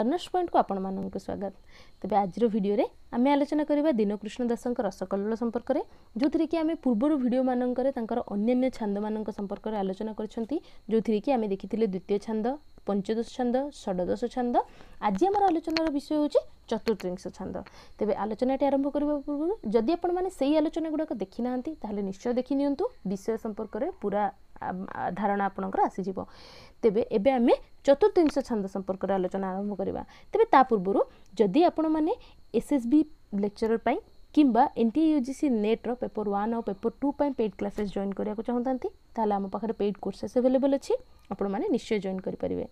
learners ପଏଣ୍ଟକୁ ଆପଣମାନଙ୍କୁ ସ୍ୱାଗତ ତେବେ ଆଜିର ଭିଡ଼ିଓରେ ଆମେ ଆଲୋଚନା କରିବା ଦୀନକୃଷ୍ଣ ଦାସଙ୍କ ରସକଲ୍ଲୋଳ ସମ୍ପର୍କରେ ଯେଉଁଥିରେ କି ଆମେ ପୂର୍ବରୁ ଭିଡ଼ିଓମାନଙ୍କରେ ତାଙ୍କର ଅନ୍ୟାନ୍ୟ ଛାନ୍ଦମାନଙ୍କ ସମ୍ପର୍କରେ ଆଲୋଚନା କରିଛନ୍ତି ଯେଉଁଥିରେ କି ଆମେ ଦେଖିଥିଲେ ଦ୍ୱିତୀୟ ଛାନ୍ଦ ପଞ୍ଚଦଶ ଛାନ୍ଦ ଷଡ଼ଦଶ ଛାନ୍ଦ ଆଜି ଆମର ଆଲୋଚନାର ବିଷୟ ହେଉଛି ଚତୁର୍ତ୍ରିଂଶ ଛାନ୍ଦ ତେବେ ଆଲୋଚନାଟି ଆରମ୍ଭ କରିବା ପୂର୍ବରୁ ଯଦି ଆପଣମାନେ ସେଇ ଆଲୋଚନାଗୁଡ଼ାକ ଦେଖିନାହାନ୍ତି ତାହେଲେ ନିଶ୍ଚୟ ଦେଖିନିଅନ୍ତୁ ବିଷୟ ସମ୍ପର୍କରେ ପୁରା ଧାରଣା ଆପଣଙ୍କର ଆସିଯିବ ତେବେ ଏବେ ଆମେ ଚତୁର୍ିଂଶ ଛାନ୍ଦ ସମ୍ପର୍କରେ ଆଲୋଚନା ଆରମ୍ଭ କରିବା ତେବେ ତା ପୂର୍ବରୁ ଯଦି ଆପଣମାନେ ଏସ୍ ଏସ୍ ବି ଲେକ୍ଚରର୍ ପାଇଁ କିମ୍ବା N T U G C ନେଟ୍ର ପେପର୍ ୱାନ୍ ଆଉ ପେପର୍ ଟୁ ପାଇଁ ପେଡ଼୍ କ୍ଲାସେସ୍ ଜଏନ୍ କରିବାକୁ ଚାହୁଁଥାନ୍ତି ତାହେଲେ ଆମ ପାଖରେ ପେଡ଼୍ କୋର୍ସେସ୍ ଆଭେଲେବଲ୍ ଅଛି ଆପଣମାନେ ନିଶ୍ଚୟ ଜଏନ୍ କରିପାରିବେ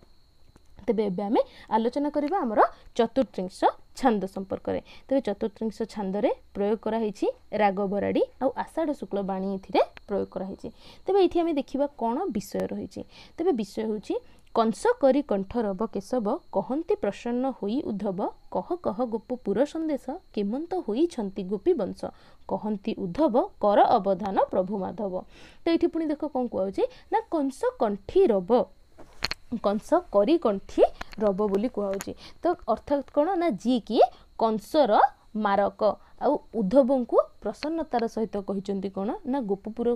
ତେବେ ଏବେ ଆମେ ଆଲୋଚନା କରିବା ଆମର ଚତୁର୍ିଂଶ ଛାନ୍ଦ ସମ୍ପର୍କରେ ତେବେ ଚତୁର୍ିଂଶ ଛାନ୍ଦରେ ପ୍ରୟୋଗ କରାହେଇଛି ରାଗ ବରାଡ଼ି ଆଉ ଆଷାଢ଼ ଶୁକ୍ଳ ବାଣୀ ଏଥିରେ ପ୍ରୟୋଗ କରାହେଇଛି ତେବେ ଏଇଠି ଆମେ ଦେଖିବା କ'ଣ ବିଷୟ ରହିଛି ତେବେ ବିଷୟ ହେଉଛି କଂସ କରି କଣ୍ଠ ରବ କେଶବ କହନ୍ତି ପ୍ରସନ୍ନ ହୋଇ ଉଦ୍ଧବ କହ କହ ଗୋପ ପୁର ସନ୍ଦେଶ କେମନ୍ତ ହୋଇଛନ୍ତି ଗୋପୀ ବଂଶ କହନ୍ତି ଉଦ୍ଧବ କର ଅବଧାନ ପ୍ରଭୁ ମାଧବ ତ ଏଇଠି ପୁଣି ଦେଖ କ'ଣ କୁହାଯାଉଛି ନା କଂସ କଣ୍ଠି ରବ କଂସ କରି କଣ୍ଠି ରବ ବୋଲି କୁହାଯାଉଛି ତ ଅର୍ଥାତ୍ କ'ଣ ନା ଯିଏକି କଂସର ମାରକ ଆଉ ଉଦ୍ଧବଙ୍କୁ ପ୍ରସନ୍ନତାର ସହିତ କହିଛନ୍ତି କ'ଣ ନା ଗୋପପୁର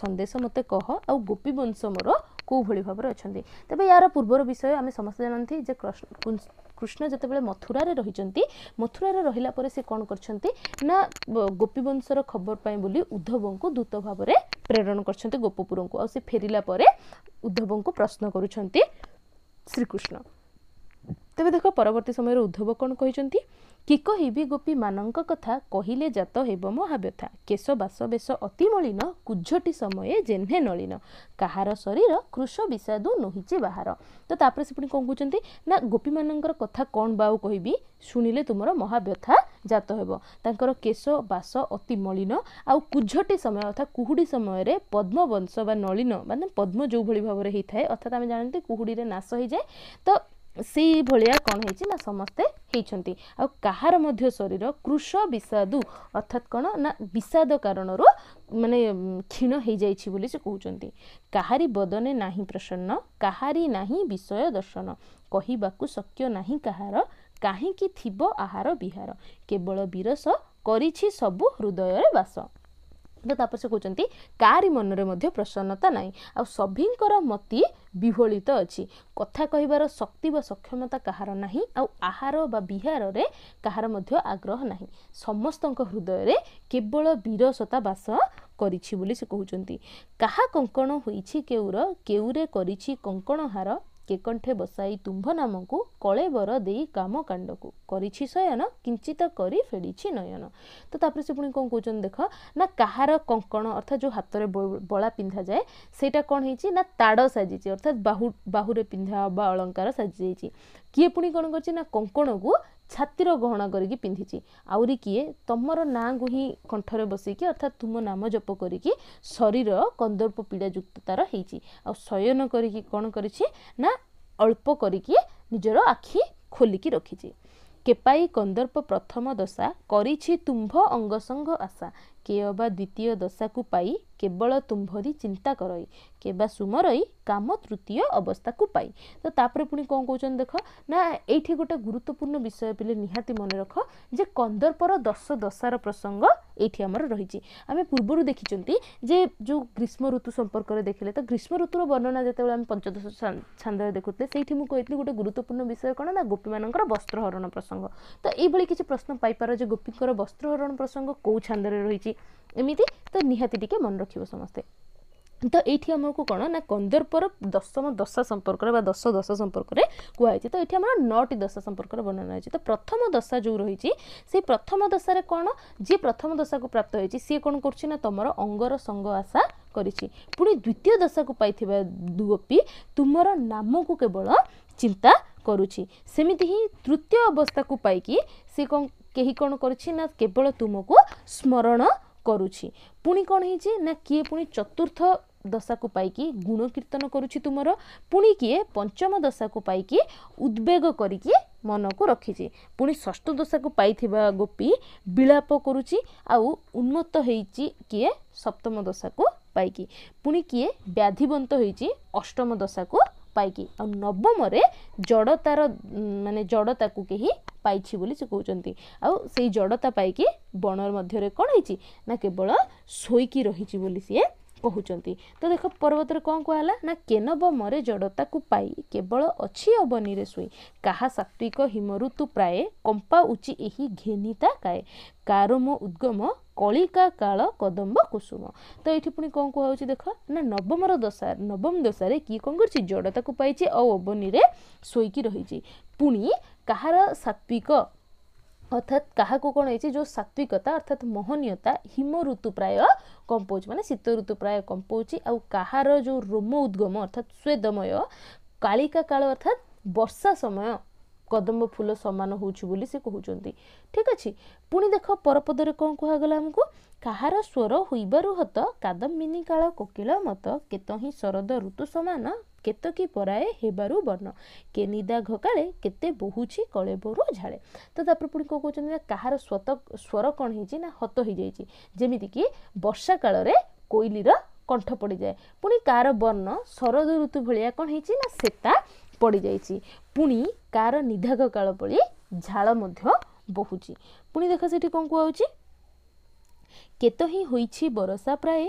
ସନ୍ଦେଶ ମୋତେ କହ ଆଉ ଗୋପୀ ବଂଶ ମୋର କେଉଁଭଳି ଭାବରେ ଅଛନ୍ତି ତେବେ ଏହାର ପୂର୍ବର ବିଷୟ ଆମେ ସମସ୍ତେ ଜାଣନ୍ତି ଯେ କୃଷ୍ଣ ଯେତେବେଳେ ମଥୁରାରେ ରହିଛନ୍ତି ମଥୁରାରେ ରହିଲା ପରେ ସେ କ'ଣ କରିଛନ୍ତି ନା ଗୋପୀବଂଶର ଖବର ପାଇଁ ବୋଲି ଉଦ୍ଧବଙ୍କୁ ଦୂତ ଭାବରେ ପ୍ରେରଣ କରିଛନ୍ତି ଗୋପପୁରଙ୍କୁ ଆଉ ସେ ଫେରିଲା ପରେ ଉଦ୍ଧବଙ୍କୁ ପ୍ରଶ୍ନ କରୁଛନ୍ତି ଶ୍ରୀକୃଷ୍ଣ ତେବେ ଦେଖ ପରବର୍ତ୍ତୀ ସମୟରେ ଉଦ୍ଧବ କ'ଣ କହିଛନ୍ତି କି କହିବି ଗୋପୀମାନଙ୍କ କଥା କହିଲେ ଜାତ ହେବ ମହାବ୍ୟଥା କେଶ ବାସ ବେଶ ଅତି ମଳିନ କୁଝଟି ସମୟେ ଜେହ୍ନେ ନଳିନ କାହାର ଶରୀର କୃଷ ବିଷାଦୁ ନୁହିଁଛି ବାହାର ତ ତାପରେ ସେ ପୁଣି କ'ଣ କହୁଛନ୍ତି ନା ଗୋପୀମାନଙ୍କର କଥା କ'ଣ ବା ଆଉ କହିବି ଶୁଣିଲେ ତୁମର ମହାବ୍ୟଥା ଜାତ ହେବ ତାଙ୍କର କେଶ ବାସ ଅତି ମଳିନ ଆଉ କୁଝଟି ସମୟ ଅର୍ଥାତ୍ କୁହୁଡ଼ି ସମୟରେ ପଦ୍ମବଂଶ ବା ନଳିନ ମାନେ ପଦ୍ମ ଯେଉଁଭଳି ଭାବରେ ହେଇଥାଏ ଅର୍ଥାତ୍ ଆମେ ଜାଣନ୍ତି କୁହୁଡ଼ିରେ ନାଶ ହେଇଯାଏ ତ ସେଇ ଭଳିଆ କ'ଣ ହେଇଛି ନା ସମସ୍ତେ ହେଇଛନ୍ତି ଆଉ କାହାର ମଧ୍ୟ ଶରୀର କୃଷ ବିଷାଦୁ ଅର୍ଥାତ୍ କ'ଣ ନା ବିଷାଦ କାରଣରୁ ମାନେ କ୍ଷୀଣ ହେଇଯାଇଛି ବୋଲି ସେ କହୁଛନ୍ତି କାହାରି ବଦନେ ନାହିଁ ପ୍ରସନ୍ନ କାହାରି ନାହିଁ ବିଷୟ ଦର୍ଶନ କହିବାକୁ ଶକ୍ୟ ନାହିଁ କାହାର କାହିଁକି ଥିବ ଆହାର ବିହାର କେବଳ ବିରସ କରିଛି ସବୁ ହୃଦୟରେ ବାସ ତାପରେ ସେ କହୁଛନ୍ତି କାହାରି ମନରେ ମଧ୍ୟ ପ୍ରସନ୍ନତା ନାହିଁ ଆଉ ସଭିଙ୍କର ମତି ବିଭଳିତ ଅଛି କଥା କହିବାର ଶକ୍ତି ବା ସକ୍ଷମତା କାହାର ନାହିଁ ଆଉ ଆହାର ବା ବିହାରରେ କାହାର ମଧ୍ୟ ଆଗ୍ରହ ନାହିଁ ସମସ୍ତଙ୍କ ହୃଦୟରେ କେବଳ ବିରସତା ବାସ କରିଛି ବୋଲି ସେ କହୁଛନ୍ତି କାହା କଙ୍କଣ ହୋଇଛି କେଉର କେଉରେ କରିଛି କଙ୍କଣ ହାର କେକଣ୍ଠେ ବସାଇ ତୁମ୍ଭ ନାମକୁ କଳେବର ଦେଇ କାମକାଣ୍ଡକୁ କରିଛି ଶୟନ କିଞ୍ଚିତ କରି ଫେଡ଼ିଛି ନୟନ ତ ତାପରେ ସେ ପୁଣି କ'ଣ କହୁଛନ୍ତି ଦେଖ ନା କାହାର କଙ୍କଣ ଅର୍ଥାତ୍ ଯେଉଁ ହାତରେ ବଳା ପିନ୍ଧାଯାଏ ସେଇଟା କ'ଣ ହେଇଛି ନା ତାଡ଼ ସାଜିଛି ଅର୍ଥାତ୍ ବାହୁ ବାହୁରେ ପିନ୍ଧା ବା ଅଳଙ୍କାର ସାଜିଯାଇଛି କିଏ ପୁଣି କ'ଣ କରିଛି ନା କଙ୍କଣକୁ ଛାତିର ଗହଣା କରିକି ପିନ୍ଧିଛି ଆହୁରି କିଏ ତୁମର ନାଁକୁ ହିଁ କଣ୍ଠରେ ବସେଇକି ଅର୍ଥାତ୍ ତୁମ ନାମ ଜପ କରିକି ଶରୀର କନ୍ଦର୍ପ ପୀଡ଼ାଯୁକ୍ତ ତାର ହେଇଛି ଆଉ ଶୟନ କରିକି କ'ଣ କରିଛି ନା ଅଳ୍ପ କରିକି ନିଜର ଆଖି ଖୋଲିକି ରଖିଛି କେପାଇ କନ୍ଦର୍ପ ପ୍ରଥମ ଦଶା କରିଛି ତୁମ୍ଭ ଅଙ୍ଗସଙ୍ଗ ଆଶା କେ ଅବା ଦ୍ୱିତୀୟ ଦଶାକୁ ପାଇ କେବଳ ତୁମ୍ଭରି ଚିନ୍ତା କରଇ କେବା ସୁମରଇ କାମ ତୃତୀୟ ଅବସ୍ଥାକୁ ପାଇ ତ ତାପରେ ପୁଣି କ'ଣ କହୁଛନ୍ତି ଦେଖ ନା ଏଇଠି ଗୋଟେ ଗୁରୁତ୍ୱପୂର୍ଣ୍ଣ ବିଷୟ ପିଲେ ନିହାତି ମନେ ରଖ ଯେ କନ୍ଦର୍ପର ଦଶ ଦଶାର ପ୍ରସଙ୍ଗ ଏଇଠି ଆମର ରହିଛି ଆମେ ପୂର୍ବରୁ ଦେଖିଛନ୍ତି ଯେ ଯେଉଁ ଗ୍ରୀଷ୍ମ ଋତୁ ସମ୍ପର୍କରେ ଦେଖିଲେ ତ ଗ୍ରୀଷ୍ମ ଋତୁର ବର୍ଣ୍ଣନା ଯେତେବେଳେ ଆମେ ପଞ୍ଚଦଶ ଛାନ୍ଦରେ ଦେଖୁଥିଲେ ସେଇଠି ମୁଁ କହିଥିଲି ଗୋଟେ ଗୁରୁତ୍ୱପୂର୍ଣ୍ଣ ବିଷୟ କ'ଣ ନା ଗୋପୀମାନଙ୍କର ବସ୍ତ୍ରହରଣ ପ୍ରସଙ୍ଗ ତ ଏଇଭଳି କିଛି ପ୍ରଶ୍ନ ପାଇପାର ଯେ ଗୋପୀଙ୍କର ବସ୍ତ୍ରହରଣ ପ୍ରସଙ୍ଗ କେଉଁ ଛାନ୍ଦରେ ରହିଛି ଏମିତି ତ ନିହାତି ଟିକେ ମନେ ରଖିବ ସମସ୍ତେ ତ ଏଇଠି ଆମକୁ କ'ଣ ନା କନ୍ଦର୍ପର ଦଶମ ଦଶା ସମ୍ପର୍କରେ ବା ଦଶ ଦଶା ସମ୍ପର୍କରେ କୁହାଯାଇଛି ତ ଏଇଠି ଆମର ନଅଟି ଦଶା ସମ୍ପର୍କରେ ବର୍ଣ୍ଣନା ହେଇଛି ତ ପ୍ରଥମ ଦଶା ଯେଉଁ ରହିଛି ସେ ପ୍ରଥମ ଦଶାରେ କ'ଣ ଯିଏ ପ୍ରଥମ ଦଶାକୁ ପ୍ରାପ୍ତ ହୋଇଛି ସିଏ କ'ଣ କରୁଛି ନା ତୁମର ଅଙ୍ଗର ସଙ୍ଗ ଆଶା କରିଛି ପୁଣି ଦ୍ୱିତୀୟ ଦଶାକୁ ପାଇଥିବା ଗୋପୀ ତୁମର ନାମକୁ କେବଳ ଚିନ୍ତା କରୁଛି ସେମିତି ହିଁ ତୃତୀୟ ଅବସ୍ଥାକୁ ପାଇକି ସେ କ'ଣ କେହି କ'ଣ କରୁଛି ନା କେବଳ ତୁମକୁ ସ୍ମରଣ କରୁଛି ପୁଣି କ'ଣ ହେଇଛି ନା କିଏ ପୁଣି ଚତୁର୍ଥ ଦଶାକୁ ପାଇକି ଗୁଣକୀର୍ତ୍ତନ କରୁଛି ତୁମର ପୁଣି କିଏ ପଞ୍ଚମ ଦଶାକୁ ପାଇକି ଉଦ୍ବେଗ କରିକି ମନକୁ ରଖିଛି ପୁଣି ଷଷ୍ଠ ଦଶାକୁ ପାଇଥିବା ଗୋପୀ ବିଳାପ କରୁଛି ଆଉ ଉନ୍ନତ ହେଇଛି କିଏ ସପ୍ତମ ଦଶାକୁ ପାଇକି ପୁଣି କିଏ ବ୍ୟାଧିବନ୍ତ ହେଇଛି ଅଷ୍ଟମ ଦଶାକୁ ପାଇକି ଆଉ ନବମରେ ଜଡ଼ତାର ମାନେ ଜଡ଼ତାକୁ କେହି ପାଇଛି ବୋଲି ସେ କହୁଛନ୍ତି ଆଉ ସେଇ ଜଡ଼ତା ପାଇକି ବଣର ମଧ୍ୟରେ କ'ଣ ହେଇଛି ନା କେବଳ ଶୋଇକି ରହିଛି ବୋଲି ସିଏ କହୁଛନ୍ତି ତ ଦେଖ ପର୍ବତରେ କ'ଣ କୁହାହେଲା ନା କେନବ ମରେ ଜଡ଼ତାକୁ ପାଇ କେବଳ ଅଛି ଅବନିରେ ଶୋଇ କାହା ସାତ୍ୱିକ ହିମ ଋତୁ ପ୍ରାୟ କମ୍ପା ଉଚି ଏହି ଘେନିତା କାଏ କାରମ ଉଦ୍ଗମ କଳିକା କାଳ କଦମ୍ବ କୁସୁମ ତ ଏଇଠି ପୁଣି କ'ଣ କୁହାହେଉଛି ଦେଖ ନା ନବମର ଦଶା ନବମ ଦଶାରେ କିଏ କ'ଣ କରିଛି ଜଡ଼ତାକୁ ପାଇଛି ଆଉ ଅବନିରେ ଶୋଇକି ରହିଛି ପୁଣି କାହାର ସାତ୍ଵିକ ଅର୍ଥାତ୍ କାହାକୁ କ'ଣ ହେଇଛି ଯେଉଁ ସାତ୍ଵିକତା ଅର୍ଥାତ୍ ମହନୀୟତା ହିମ ଋତୁ ପ୍ରାୟ କମ୍ପାଉଛି ମାନେ ଶୀତ ଋତୁ ପ୍ରାୟ କମ୍ପାଉଛି ଆଉ କାହାର ଯେଉଁ ରୋମ ଉଦ୍ଗମ ଅର୍ଥାତ୍ ସ୍ୱେଦମୟ କାଳିକା କାଳ ଅର୍ଥାତ୍ ବର୍ଷା ସମୟ କଦମ୍ବ ଫୁଲ ସମାନ ହେଉଛି ବୋଲି ସେ କହୁଛନ୍ତି ଠିକ୍ ଅଛି ପୁଣି ଦେଖ ପରପଦରେ କ'ଣ କୁହାଗଲା ଆମକୁ କାହାର ସ୍ୱର ହୋଇବାରୁ ହତ କାଦମ୍ବିନୀ କାଳ କୋକିଳ ମତ କେତ ହିଁ ଶରଦ ଋତୁ ସମାନ କେତକୀ ପରାଏ ହେବାରୁ ବର୍ଣ୍ଣ କେ ନିଦା ଘକାଳେ କେତେ ବୋହୁଛି କଳେ ବୋରୁ ଝାଳେ ତ ତାପରେ ପୁଣି କ'ଣ କହୁଛନ୍ତି ନା କାହାର ସ୍ୱତ ସ୍ୱର କ'ଣ ହେଇଛି ନା ହତ ହେଇଯାଇଛି ଯେମିତିକି ବର୍ଷା କାଳରେ କୋଇଲିର କଣ୍ଠ ପଡ଼ିଯାଏ ପୁଣି କାହାର ବର୍ଣ୍ଣ ଶରଦ ଋତୁ ଭଳିଆ କ'ଣ ହେଇଛି ନା ସେତା ପଡ଼ିଯାଇଛି ପୁଣି କାହାର ନିଧାଘ କାଳ ଭଳି ଝାଳ ମଧ୍ୟ ବହୁଛି ପୁଣି ଦେଖ ସେଠି କ'ଣ କୁହାହେଉଛି କେତ ହିଁ ହୋଇଛି ବରସା ପ୍ରାୟ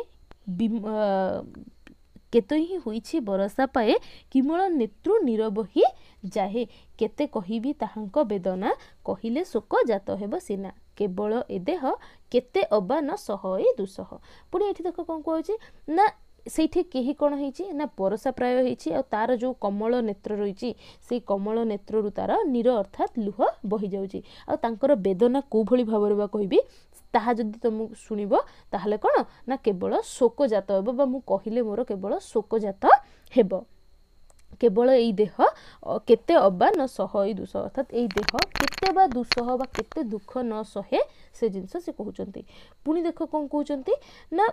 କେତେ ହିଁ ହୋଇଛି ବରଷା ପାଏ କିମଳ ନେତୃ ନିରବ ହିଁ ଯାହେ କେତେ କହିବି ତାହାଙ୍କ ବେଦନା କହିଲେ ଶୋକ ଜାତ ହେବ ସିନା କେବଳ ଏ ଦେହ କେତେ ଅବାନ ଶହ ଏ ଦୁଶହ ପୁଣି ଏଠି ଦେଖ କ'ଣ କୁହାଯାଉଛି ନା ସେଇଠି କେହି କ'ଣ ହେଇଛି ନା ପରସା ପ୍ରାୟ ହେଇଛି ଆଉ ତାର ଯେଉଁ କମଳ ନେତ୍ର ରହିଛି ସେଇ କମଳ ନେତ୍ରରୁ ତାର ନିର ଅର୍ଥାତ୍ ଲୁହ ବହିଯାଉଛି ଆଉ ତାଙ୍କର ବେଦନା କେଉଁଭଳି ଭାବରେ ବା କହିବି ତାହା ଯଦି ତୁମକୁ ଶୁଣିବ ତାହେଲେ କ'ଣ ନା କେବଳ ଶୋକଜାତ ହେବ ବା ମୁଁ କହିଲେ ମୋର କେବଳ ଶୋକଜାତ ହେବ କେବଳ ଏଇ ଦେହ କେତେ ଅବା ନ ସହ ଏଇ ଦୁଷ ଅର୍ଥାତ୍ ଏଇ ଦେହ କେତେ ବା ଦୁଃସହ ବା କେତେ ଦୁଃଖ ନ ସହେ ସେ ଜିନିଷ ସେ କହୁଛନ୍ତି ପୁଣି ଦେଖ କ'ଣ କହୁଛନ୍ତି ନା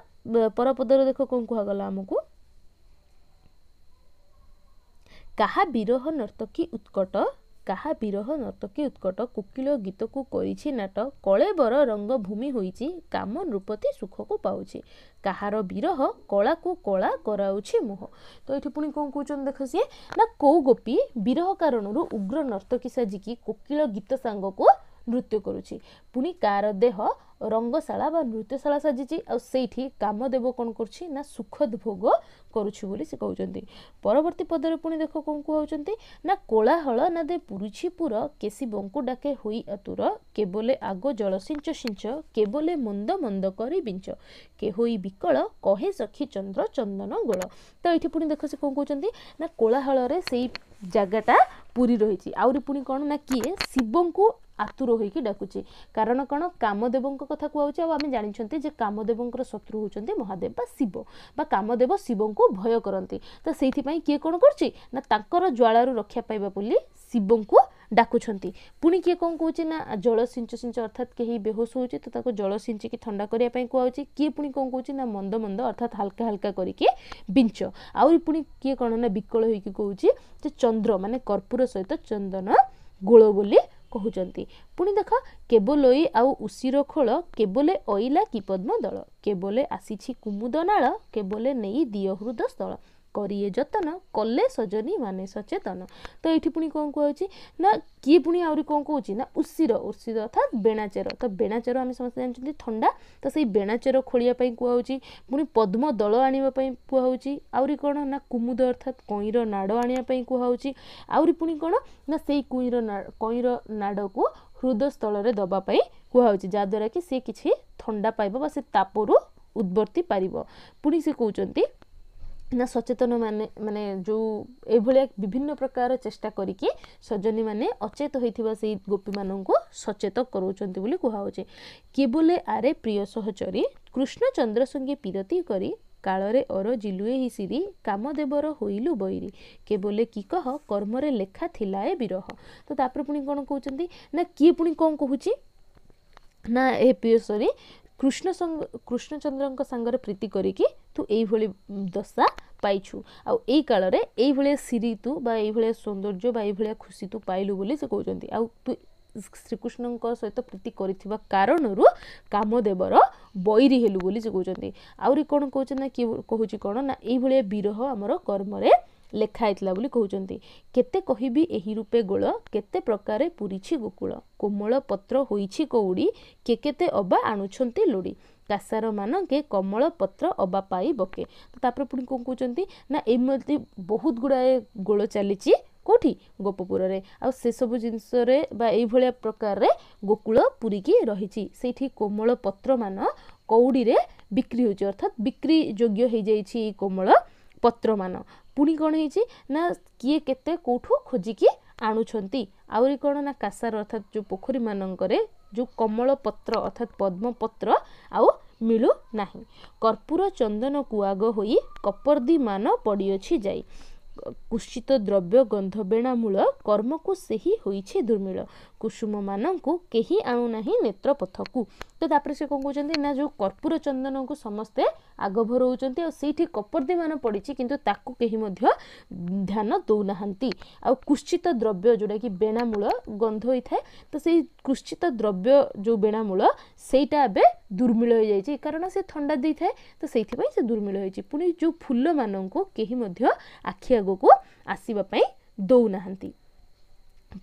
ପରପଦର ଦେଖ କ'ଣ କୁହାଗଲା ଆମକୁ କାହା ବିରହ ନର୍ତ୍ତକୀ ଉତ୍କଟ କାହା ବିରହ ନର୍ତ୍ତକୀ ଉତ୍କଟ କୁକିଳ ଗୀତକୁ କରିଛି ନାଟ କଳେବର ରଙ୍ଗଭୂମି ହୋଇଛି କାମ ନୃପତି ସୁଖକୁ ପାଉଛି କାହାର ବିରହ କଳାକୁ କଳା କରାଉଛି ମୁହଁ ତ ଏଠି ପୁଣି କ'ଣ କହୁଛନ୍ତି ଦେଖ ସିଏ ନା କେଉଁ ଗୋପୀ ବିରହ କାରଣରୁ ଉଗ୍ର ନର୍ତ୍ତକୀ ସାଜିକି କୋକିଳ ଗୀତ ସାଙ୍ଗକୁ ନୃତ୍ୟ କରୁଛି ପୁଣି କାହାର ଦେହ ରଙ୍ଗଶାଳା ବା ନୃତ୍ୟଶାଳା ସାଜିଛି ଆଉ ସେଇଠି କାମଦେବ କ'ଣ କରୁଛି ନା ସୁଖଦ ଭୋଗ କରୁଛି ବୋଲି ସେ କହୁଛନ୍ତି ପରବର୍ତ୍ତୀ ପଦରେ ପୁଣି ଦେଖ କ'ଣ କୁହାଉଛନ୍ତି ନା କୋଳାହଳ ନା ଦେ ପୁରୁଛି ପୁର କେସି ବଙ୍କୁ ଡାକେ ହୋଇ ଆତୁର କେବଲେ ଆଗ ଜଳସିଞ୍ଚ ସିଞ୍ଚ କେବଲେ ମନ୍ଦ ମନ୍ଦ କରି ବିଞ୍ଚ କେ ହୋଇ ବିକଳ କହେ ସଖୀ ଚନ୍ଦ୍ର ଚନ୍ଦନ ଗୋଳ ତ ଏଇଠି ପୁଣି ଦେଖ ସେ କ'ଣ କହୁଛନ୍ତି ନା କୋଳାହଳରେ ସେଇ ଜାଗାଟା ପୁରୀ ରହିଛି ଆହୁରି ପୁଣି କ'ଣ ନା କିଏ ଶିବଙ୍କୁ ଆତୁର ହୋଇକି ଡାକୁଛି କାରଣ କ'ଣ କାମଦେବଙ୍କ କଥା କୁହାହେଉଛି ଆଉ ଆମେ ଜାଣିଛନ୍ତି ଯେ କାମଦେବଙ୍କର ଶତ୍ରୁ ହେଉଛନ୍ତି ମହାଦେବ ବା ଶିବ ବା କାମଦେବ ଶିବଙ୍କୁ ଭୟ କରନ୍ତି ତ ସେଇଥିପାଇଁ କିଏ କ'ଣ କରୁଛି ନା ତାଙ୍କର ଜ୍ୱାଳାରୁ ରକ୍ଷା ପାଇବା ବୋଲି ଶିବଙ୍କୁ ଡାକୁଛନ୍ତି ପୁଣି କିଏ କ'ଣ କହୁଛି ନା ଜଳ ସିଞ୍ଚ ସିଞ୍ଚ ଅର୍ଥାତ୍ କେହି ବେହୋସ ହେଉଛି ତ ତାକୁ ଜଳ ସିଞ୍ଚିକି ଥଣ୍ଡା କରିବା ପାଇଁ କୁହାହେଉଛି କିଏ ପୁଣି କ'ଣ କହୁଛି ନା ମନ୍ଦ ମନ୍ଦ ଅର୍ଥାତ୍ ହାଲକା ହାଲକା କରିକି ବିଞ୍ଚ ଆହୁରି ପୁଣି କିଏ କ'ଣ ନା ବିକଳ ହେଇକି କହୁଛି ଯେ ଚନ୍ଦ୍ର ମାନେ କର୍ପୂର ସହିତ ଚନ୍ଦନ ଗୋଳ ବୋଲି କହୁଛନ୍ତି ପୁଣି ଦେଖ କେବଲୋଇ ଆଉ ଉସିର ଖୋଳ କେବଲେ ଅଇଲା କି ପଦ୍ମ ଦଳ କେବଲେ ଆସିଛି କୁମୁଦ ନାଳ କେବଲେ ନେଇ ଦିଅ ହୃଦ ସ୍ଥଳ କରିଏ ଯତ୍ନ କଲେ ସଜନୀ ମାନେ ସଚେତନ ତ ଏଇଠି ପୁଣି କ'ଣ କୁହାଯାଉଛି ନା କିଏ ପୁଣି ଆହୁରି କ'ଣ କହୁଛି ନା ଉଷିର ଉଷିର ଅର୍ଥାତ୍ ବେଣାଚେର ତ ବେଣାଚେର ଆମେ ସମସ୍ତେ ଜାଣିଛନ୍ତି ଥଣ୍ଡା ତ ସେଇ ବେଣାଚେର ଖୋଳିବା ପାଇଁ କୁହାହେଉଛି ପୁଣି ପଦ୍ମ ଦଳ ଆଣିବା ପାଇଁ କୁହାହେଉଛି ଆହୁରି କ'ଣ ନା କୁମୁଦ ଅର୍ଥାତ୍ କଇଁର ନାଡ଼ ଆଣିବା ପାଇଁ କୁହାହେଉଛି ଆହୁରି ପୁଣି କ'ଣ ନା ସେଇ କୁଇଁର କଇଁର ନାଡ଼କୁ ହୃଦୟସ୍ଥଳରେ ଦେବା ପାଇଁ କୁହାହେଉଛି ଯାହାଦ୍ୱାରା କି ସେ କିଛି ଥଣ୍ଡା ପାଇବ ବା ସେ ତାପରୁ ଉଦ୍ବର୍ତ୍ତି ପାରିବ ପୁଣି ସେ କହୁଛନ୍ତି ନା ସଚେତନ ମାନେ ମାନେ ଯେଉଁ ଏଇଭଳିଆ ବିଭିନ୍ନ ପ୍ରକାର ଚେଷ୍ଟା କରିକି ସଜନୀମାନେ ଅଚେତ ହୋଇଥିବା ସେଇ ଗୋପୀମାନଙ୍କୁ ସଚେତ କରାଉଛନ୍ତି ବୋଲି କୁହାହେଉଛି କେବୁଲେ ଆରେ ପ୍ରିୟ ସହଚରି କୃଷ୍ଣଚନ୍ଦ୍ର ସଙ୍ଗେ ପିରତି କରି କାଳରେ ଅର ଜିଲୁଏ ହି ସିରି କାମଦେବର ହୋଇଲୁ ବୈରୀ କେବଲେ କି କହ କର୍ମରେ ଲେଖା ଥିଲା ଏ ବିରହ ତ ତାପରେ ପୁଣି କ'ଣ କହୁଛନ୍ତି ନା କିଏ ପୁଣି କ'ଣ କହୁଛି ନା ଏ ପ୍ରିୟ ସରି କୃଷ୍ଣ କୃଷ୍ଣଚନ୍ଦ୍ରଙ୍କ ସାଙ୍ଗରେ ପ୍ରୀତି କରିକି ତୁ ଏଇଭଳି ଦଶା ପାଇଛୁ ଆଉ ଏଇ କାଳରେ ଏଇଭଳିଆ ତୁ ବା ଏଇଭଳିଆ ସୌନ୍ଦର୍ଯ୍ୟ ବା ଏଇଭଳିଆ ଖୁସି ତୁ ପାଇଲୁ ବୋଲି ସେ କହୁଛନ୍ତି ଆଉ ତୁ ଶ୍ରୀକୃଷ୍ଣଙ୍କ ସହିତ ପ୍ରୀତି କରିଥିବା କାରଣରୁ କାମଦେବର ବୈରୀ ହେଲୁ ବୋଲି ସେ କହୁଛନ୍ତି ଆହୁରି କ'ଣ କହୁଛନ୍ତି ନା କିଏ କହୁଛି କ'ଣ ନା ଏଇଭଳିଆ ବିରହ ଆମର କର୍ମରେ ଲେଖା ହେଇଥିଲା ବୋଲି କହୁଛନ୍ତି କେତେ କହିବି ଏହି ରୂପେ ଗୋଳ କେତେ ପ୍ରକାରେ ପୁରିଛି ଗୋକୁଳ କୋମଳ ପତ୍ର ହୋଇଛି କଉଡ଼ି କେ କେତେ ଅବା ଆଣୁଛନ୍ତି ଲୋଡ଼ି କାସାର ମାନଙ୍କେ କମଳ ପତ୍ର ଅବା ପାଇ ବକେ ତାପରେ ପୁଣି କ'ଣ କହୁଛନ୍ତି ନା ଏମିତି ବହୁତ ଗୁଡ଼ାଏ ଗୋଳ ଚାଲିଛି କେଉଁଠି ଗୋପପୁରରେ ଆଉ ସେସବୁ ଜିନିଷରେ ବା ଏଇଭଳିଆ ପ୍ରକାରରେ ଗୋକୁଳ ପୁରୀକି ରହିଛି ସେଇଠି କୋମଳ ପତ୍ରମାନ କଉଡ଼ିରେ ବିକ୍ରି ହେଉଛି ଅର୍ଥାତ୍ ବିକ୍ରି ଯୋଗ୍ୟ ହେଇଯାଇଛି ଏଇ କୋମଳ ପତ୍ରମାନ ପୁଣି କ'ଣ ହେଇଛି ନା କିଏ କେତେ କେଉଁଠୁ ଖୋଜିକି ଆଣୁଛନ୍ତି ଆହୁରି କ'ଣ ନା କାସାର ଅର୍ଥାତ୍ ଯେଉଁ ପୋଖରୀମାନଙ୍କରେ ଯେଉଁ କମଳ ପତ୍ର ଅର୍ଥାତ୍ ପଦ୍ମପତ୍ର ଆଉ ମିଳୁନାହିଁ କର୍ପୂର ଚନ୍ଦନ କୁଆଗ ହୋଇ କପର୍ଦିମାନ ପଡ଼ିଅଛି ଯାଇ କୁଷିତ ଦ୍ରବ୍ୟ ଗନ୍ଧବେଣାମୂଳ କର୍ମକୁ ସେହି ହୋଇଛି ଦୁର୍ମିଳ କୁସୁମମାନଙ୍କୁ କେହି ଆଣୁନାହିଁ ନେତ୍ରପଥକୁ ତ ତାପରେ ସେ କ'ଣ କହୁଛନ୍ତି ନା ଯେଉଁ କର୍ପୂର ଚନ୍ଦନକୁ ସମସ୍ତେ ଆଗ ଭରଉଛନ୍ତି ଆଉ ସେଇଠି କପର୍ଦ୍ଦିମାନ ପଡ଼ିଛି କିନ୍ତୁ ତାକୁ କେହି ମଧ୍ୟ ଧ୍ୟାନ ଦେଉନାହାନ୍ତି ଆଉ କୁଶ୍ଚିତ ଦ୍ରବ୍ୟ ଯେଉଁଟାକି ବେଣାମୂଳ ଗନ୍ଧ ହୋଇଥାଏ ତ ସେଇ କୁଶ୍ଚିତ ଦ୍ରବ୍ୟ ଯେଉଁ ବେଣାମୂଳ ସେଇଟା ଏବେ ଦୁର୍ମିଳ ହୋଇଯାଇଛି କାରଣ ସେ ଥଣ୍ଡା ଦେଇଥାଏ ତ ସେଇଥିପାଇଁ ସେ ଦୁର୍ମିଳ ହୋଇଛି ପୁଣି ଯେଉଁ ଫୁଲମାନଙ୍କୁ କେହି ମଧ୍ୟ ଆଖି ଆଗକୁ ଆସିବା ପାଇଁ ଦେଉନାହାନ୍ତି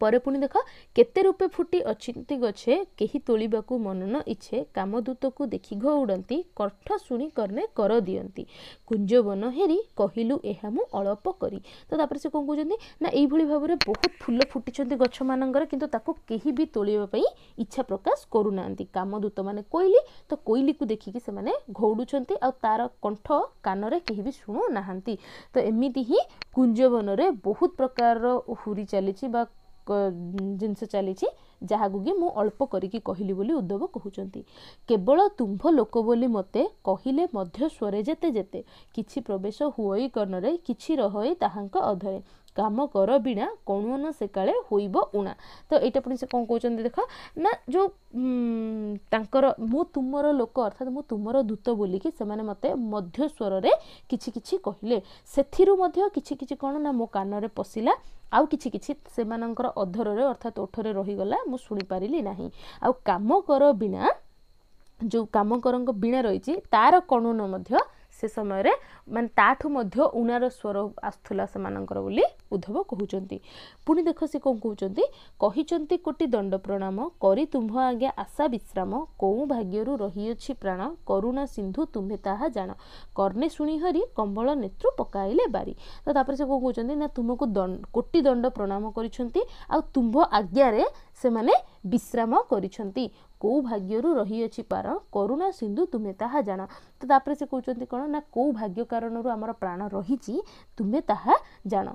ପରେ ପୁଣି ଦେଖ କେତେ ରୂପେ ଫୁଟି ଅଛନ୍ତି ଗଛେ କେହି ତୋଳିବାକୁ ମନ ନ ଇଛେ କାମଦୂତକୁ ଦେଖି ଘଉଡ଼ନ୍ତି କଣ୍ଠ ଶୁଣି କର୍ଣ୍ଣେ କର ଦିଅନ୍ତି କୁଞ୍ଜବନ ହେରି କହିଲୁ ଏହା ମୁଁ ଅଳପ କରି ତ ତାପରେ ସେ କ'ଣ କହୁଛନ୍ତି ନା ଏଇଭଳି ଭାବରେ ବହୁତ ଫୁଲ ଫୁଟିଛନ୍ତି ଗଛମାନଙ୍କର କିନ୍ତୁ ତାକୁ କେହି ବି ତୋଳିବା ପାଇଁ ଇଚ୍ଛା ପ୍ରକାଶ କରୁନାହାନ୍ତି କାମଦୂତମାନେ କୋଇଲି ତ କୋଇଲିକୁ ଦେଖିକି ସେମାନେ ଘଉଡ଼ୁଛନ୍ତି ଆଉ ତାର କଣ୍ଠ କାନରେ କେହି ବି ଶୁଣୁନାହାନ୍ତି ତ ଏମିତି ହିଁ କୁଞ୍ଜବନରେ ବହୁତ ପ୍ରକାରର ହୁରି ଚାଲିଛି ବା ଜିନିଷ ଚାଲିଛି ଯାହାକୁ କି ମୁଁ ଅଳ୍ପ କରିକି କହିଲି ବୋଲି ଉଦ୍ଧବ କହୁଛନ୍ତି କେବଳ ତୁମ୍ଭ ଲୋକ ବୋଲି ମୋତେ କହିଲେ ମଧ୍ୟ ସ୍ୱରେ ଯେତେ ଯେତେ କିଛି ପ୍ରବେଶ ହୁଅଇ କର୍ଣ୍ଣରେ କିଛି ରହଇ ତାହାଙ୍କ ଅଧରେ କାମ କର ବିନା କଣ କଣୁଅନ ସେକାଳେ ହୋଇବ ଉଣା ତ ଏଇଟା ପୁଣି ସେ କ'ଣ କହୁଛନ୍ତି ଦେଖ ନା ଯେଉଁ ତାଙ୍କର ମୁଁ ତୁମର ଲୋକ ଅର୍ଥାତ୍ ମୁଁ ତୁମର ଦୂତ ବୋଲିକି ସେମାନେ ମୋତେ ମଧ୍ୟ ସ୍ୱରରେ କିଛି କିଛି କହିଲେ ସେଥିରୁ ମଧ୍ୟ କିଛି କିଛି କ'ଣ ନା ମୋ କାନରେ ପଶିଲା ଆଉ କିଛି କିଛି ସେମାନଙ୍କର ଅଧରରେ ଅର୍ଥାତ୍ ଓଠରେ ରହିଗଲା ମୁଁ ଶୁଣିପାରିଲି ନାହିଁ ଆଉ କାମ କର ବିନା ଯେଉଁ କାମକରଙ୍କ ବିଣା ରହିଛି ତାର କଣୁନ ମଧ୍ୟ ସେ ସମୟରେ ମାନେ ତାଠୁ ମଧ୍ୟ ଉଣାର ସ୍ୱର ଆସୁଥିଲା ସେମାନଙ୍କର ବୋଲି ଉଦ୍ଧବ କହୁଛନ୍ତି ପୁଣି ଦେଖ ସେ କ'ଣ କହୁଛନ୍ତି କହିଛନ୍ତି କୋଟି ଦଣ୍ଡ ପ୍ରଣାମ କରି ତୁମ୍ଭ ଆଜ୍ଞା ଆଶା ବିଶ୍ରାମ କେଉଁ ଭାଗ୍ୟରୁ ରହିଅଛି ପ୍ରାଣ କରୁଣା ସିନ୍ଧୁ ତୁମ୍ଭେ ତାହା ଜାଣ କର୍ଣ୍ଣେ ଶୁଣିହରି କମ୍ବଳ ନେତୃ ପକାଇଲେ ବାରି ତ ତାପରେ ସେ କ'ଣ କହୁଛନ୍ତି ନା ତୁମକୁ କୋଟି ଦଣ୍ଡ ପ୍ରଣାମ କରିଛନ୍ତି ଆଉ ତୁମ୍ଭ ଆଜ୍ଞାରେ ସେମାନେ ବିଶ୍ରାମ କରିଛନ୍ତି କେଉଁ ଭାଗ୍ୟରୁ ରହିଅଛି ପାର କରୁଣା ସିନ୍ଧୁ ତୁମେ ତାହା ଜାଣ ତ ତାପରେ ସେ କହୁଛନ୍ତି କ'ଣ ନା କେଉଁ ଭାଗ୍ୟ କାରଣରୁ ଆମର ପ୍ରାଣ ରହିଛି ତୁମେ ତାହା ଜାଣ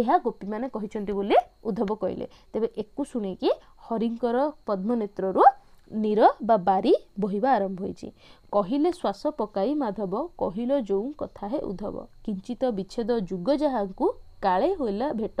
ଏହା ଗୋପୀମାନେ କହିଛନ୍ତି ବୋଲି ଉଦ୍ଧବ କହିଲେ ତେବେ ଏକୁ ଶୁଣିକି ହରିଙ୍କର ପଦ୍ମନେତ୍ରରୁ ନୀର ବା ବାରି ବୋହିବା ଆରମ୍ଭ ହୋଇଛି କହିଲେ ଶ୍ୱାସ ପକାଇ ମାଧବ କହିଲ ଯେଉଁ କଥା ହେ ଉଦ୍ଧବ କିଞ୍ଚିତ ବିଚ୍ଛେଦ ଯୁଗ ଯାହାଙ୍କୁ କାଳେ ହେଲା ଭେଟ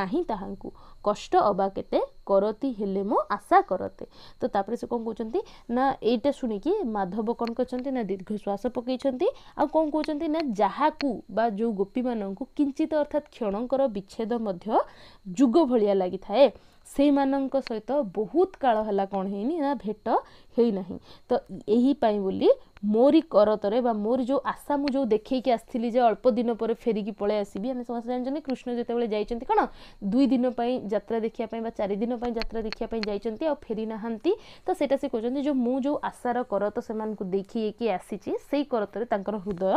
ନାହିଁ ତାହାଙ୍କୁ କଷ୍ଟ ଅବା କେତେ କରତି ହେଲେ ମୁଁ ଆଶା କରତେ ତ ତାପରେ ସେ କ'ଣ କହୁଛନ୍ତି ନା ଏଇଟା ଶୁଣିକି ମାଧବ କ'ଣ କରିଛନ୍ତି ନା ଦୀର୍ଘ ଶ୍ୱାସ ପକାଇଛନ୍ତି ଆଉ କ'ଣ କହୁଛନ୍ତି ନା ଯାହାକୁ ବା ଯେଉଁ ଗୋପୀମାନଙ୍କୁ କିଞ୍ଚିତ ଅର୍ଥାତ୍ କ୍ଷଣଙ୍କର ବିଚ୍ଛେଦ ମଧ୍ୟ ଯୁଗ ଭଳିଆ ଲାଗିଥାଏ ସେଇମାନଙ୍କ ସହିତ ବହୁତ କାଳ ହେଲା କ'ଣ ହେଇନି ନା ଭେଟ ହେଇନାହିଁ ତ ଏହିପାଇଁ ବୋଲି ମୋରି କରତରେ ବା ମୋର ଯେଉଁ ଆଶା ମୁଁ ଯେଉଁ ଦେଖେଇକି ଆସିଥିଲି ଯେ ଅଳ୍ପ ଦିନ ପରେ ଫେରିକି ପଳେଇ ଆସିବି ଆମେ ସମସ୍ତେ ଜାଣିଛନ୍ତି କୃଷ୍ଣ ଯେତେବେଳେ ଯାଇଛନ୍ତି କ'ଣ ଦୁଇ ଦିନ ପାଇଁ ଯାତ୍ରା ଦେଖିବା ପାଇଁ ବା ଚାରି ଦିନ ପାଇଁ ଯାତ୍ରା ଦେଖିବା ପାଇଁ ଯାଇଛନ୍ତି ଆଉ ଫେରିନାହାନ୍ତି ତ ସେଇଟା ସେ କହୁଛନ୍ତି ଯେ ମୁଁ ଯେଉଁ ଆଶାର କରତ ସେମାନଙ୍କୁ ଦେଖେଇକି ଆସିଛି ସେଇ କରତରେ ତାଙ୍କର ହୃଦୟ